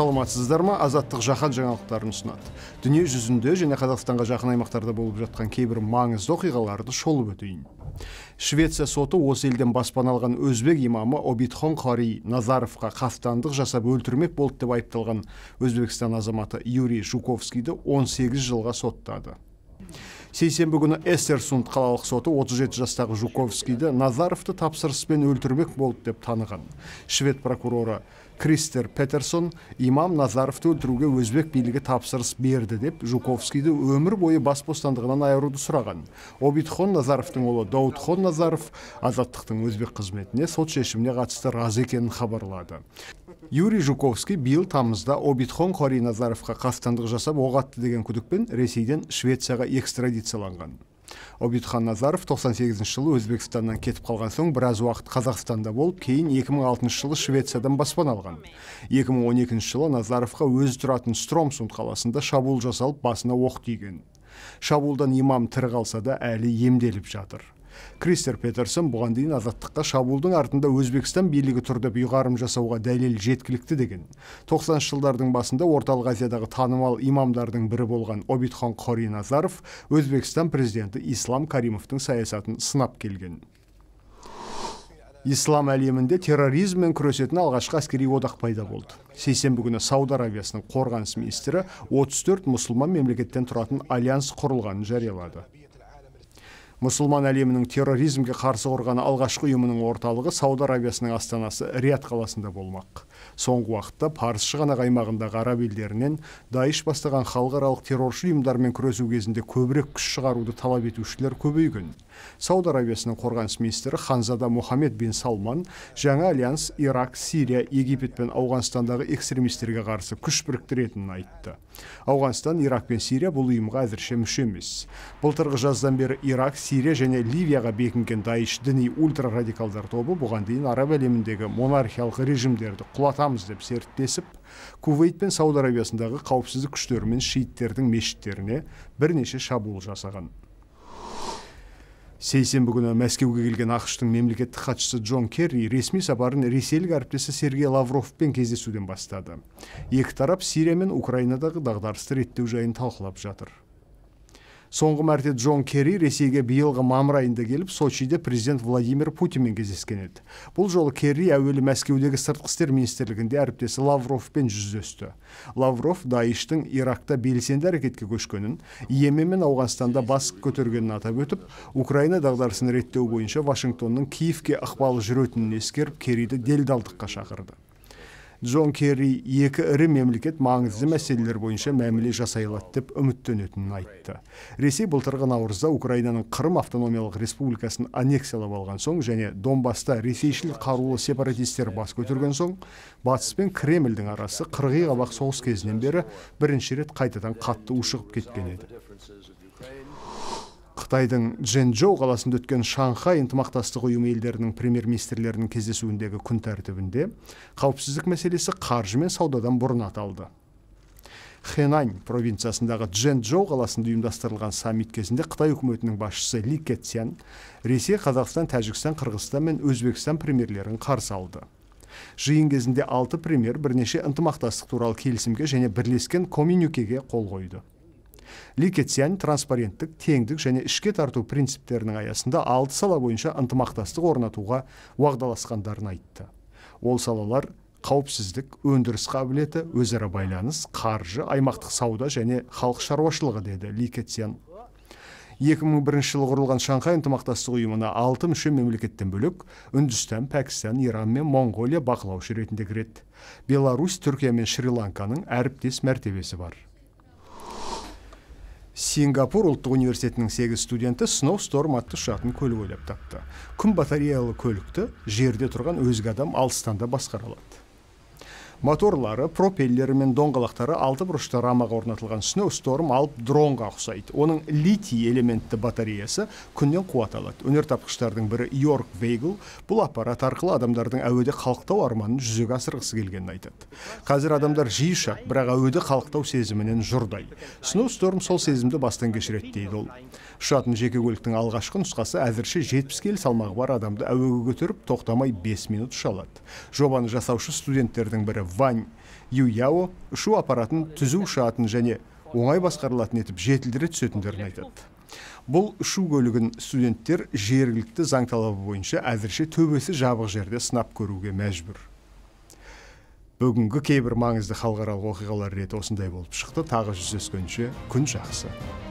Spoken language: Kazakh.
саламатсыздар ма азаттық жаһан жаңалықтарын ұсынады дүние жүзінде және қазақстанға жақын аймақтарда болып жатқан кейбір маңызды оқиғаларды шолып өтейін швеция соты осы елден баспана алған өзбек имамы обидхон қари назаровқа қастандық жасап өлтірмек болды деп айыпталған өзбекстан азаматы юрий жуковскийді 18 жылға соттады сейсенбі күні эссерсунд қалалық соты 37 жастағы жуковскийді назаровты тапсырыспен өлтірмек болды деп таныған швед прокуроры кристер петерсон имам назаровты өлтіруге өзбек билігі тапсырыс берді деп жуковскийді өмір бойы бас бостандығынан айыруды сұраған Обитхон назаровтың ұлы даутхон назаров азаттықтың өзбек қызметіне сот шешіміне қатысты разы екенін хабарлады юрий жуковский биыл тамызда Обитхон хори назаровқа қастандық жасап оғатты деген күдікпен ресейден швецияға экстрадицияланған Обитхан назаров 98 жылы өзбекстаннан кетіп қалған соң біраз уақыт қазақстанда болып кейін 2006 жылы швециядан баспана алған 2012 жылы назаровқа өзі тұратын стромсунд қаласында шабуыл жасалып басына оқ тиген шабуылдан имам тірі қалса да әлі емделіп жатыр кристер петерсон бұған дейін азаттыққа шабуылдың артында өзбекстан билігі тұр деп ұйғарым жасауға дәлел жеткілікті деген тоқсаныншы жылдардың басында орталық азиядағы танымал имамдардың бірі болған обидхан қори назаров өзбекстан президенті ислам каримовтың саясатын сынап келген ислам әлемінде терроризммен күресетін алғашқы әскери одақ пайда болды сейсенбі күні сауд арабиясының қорғаныс министрі 34 мұсылман мемлекеттен тұратын альянс құрылғанын жариялады мұсылман әлемінің терроризмге қарсы қорғаны алғашқы ұйымының орталығы сауд арабиясының астанасы рият қаласында болмақ соңғы уақытта парсы шығанақ аймағындағы араб елдерінен даиш бастаған халықаралық терроршы ұйымдармен күресу кезінде көбірек күш шығаруды талап етушілер көбейген сауд арабиясының қорғаныс министрі ханзада мұхаммед бен салман жаңа альянс ирак сирия египет пен ауғанстандағы экстремистерге қарсы күш біріктіретінін айтты ауғанстан ирак пен сирия бұл ұйымға әзірше мүше емес былтырғы жаздан бері ирак сирия және ливияға бекінген даиш діни ультрарадикалдар тобы бұған дейін араб әлеміндегі монархиялық режимдерді құлап құлатамыз деп серттесіп кувейт пен сауд арабиясындағы қауіпсіздік күштері мен шииттердің мешіттеріне бірнеше шабуыл жасаған сейсенбі күні мәскеуге келген ақыштың мемлекеттік хатшысы джон керри ресми сапарын ресейлік әріптесі сергей лавровпен кездесуден бастады екі тарап сирия мен украинадағы дағдарысты реттеу жайын талқылап жатыр соңғы мәрте джон керри ресейге биылғы мамыр айында келіп сочиде президент владимир путинмен кездескен еді бұл жолы керри әуелі мәскеудегі сыртқы істер министрлігінде әріптесі лавровпен жүздесті лавров даиштың иракта белсенді әрекетке көшкенін йемен мен ауғанстанда бас көтергенін атап өтіп украина дағдарысын реттеу бойынша вашингтонның киевке ықпалы жүретінін ескеріп керриді делдалдыққа шақырды джон керри екі ірі мемлекет маңызды мәселелер бойынша мәміле жасай алады деп үміттенетінін айтты ресей былтырғы наурызда украинаның қырым автономиялық республикасын аннексиялап алған соң және Донбаста ресейшіл қарулы сепаратистер бас көтерген соң батыс пен кремльдің арасы қырғи қабақ соғыс кезінен бері бірінші рет қайтадан қатты ушығып кеткен еді қытайдың дженчжоу қаласында өткен шанхай ынтымақтастық ұйымы елдерінің премьер министрлерінің кездесуіндегі күн тәртібінде қауіпсіздік мәселесі қаржы мен саудадан бұрын аталды хэнань провинциясындағы дженчжоу қаласында ұйымдастырылған саммит кезінде қытай үкіметінің басшысы ли кэтсян ресей қазақстан тәжікстан қырғызстан мен өзбекстан премьерлерін қарсы алды жиын кезінде алты премьер бірнеше ынтымақтастық туралы келісімге және бірлескен коммюникеге қол қойды ликецияны транспаренттік теңдік және ішке тарту принциптерінің аясында алты сала бойынша ынтымақтастық орнатуға уағдаласқандарын айтты ол салалар қауіпсіздік өндіріс қабілеті өзара байланыс қаржы аймақтық сауда және халық шаруашылығы деді ли мың 2001 жылы құрылған шанхай ынтымақтастық ұйымына алты мүше мемлекеттен бөлек үндістан пәкістан иран мен моңғолия бақылаушы ретінде кіреді беларусь түркия мен шри ланканың әріптес мәртебесі бар сингапур ұлттық университетінің сегіз студенті Сторм атты ұшатын көлік ойлап тапты күн батареялы көлікті жерде тұрған өзге адам алыстан да басқара алады моторлары пропеллері мен доңғалақтары алты бұрышты рамаға орнатылған сторм алып дронға ұқсайды оның литий элементті батареясы күннен қуат алады өнертапқыштардың бірі йорк вейгл бұл аппарат арқылы адамдардың әуеде қалықтау арманын жүзеге асырғысы келгенін айтады қазір адамдар жиі ұшады бірақ әуеде қалықтау сезімінен жұрдай сторм сол сезімді бастан кешіреді дейді ол ұшатын жеке көліктің алғашқы нұсқасы әзірше жетпіс келі салмағы бар адамды әуеге көтеріп тоқтамай бес минут ұша алады жобаны жасаушы студенттердің бірі вань юяо шу аппаратын түзу ұшатын және оңай басқарылатын етіп жетілдіре түсетіндерін айтады бұл шу көлігін студенттер жергілікті заң талабы бойынша әзірше төбесі жабық жерде сынап көруге мәжбүр бүгінгі кейбір маңызды халықаралық оқиғалар реті осындай болып шықты тағы жүздескенше күн жақсы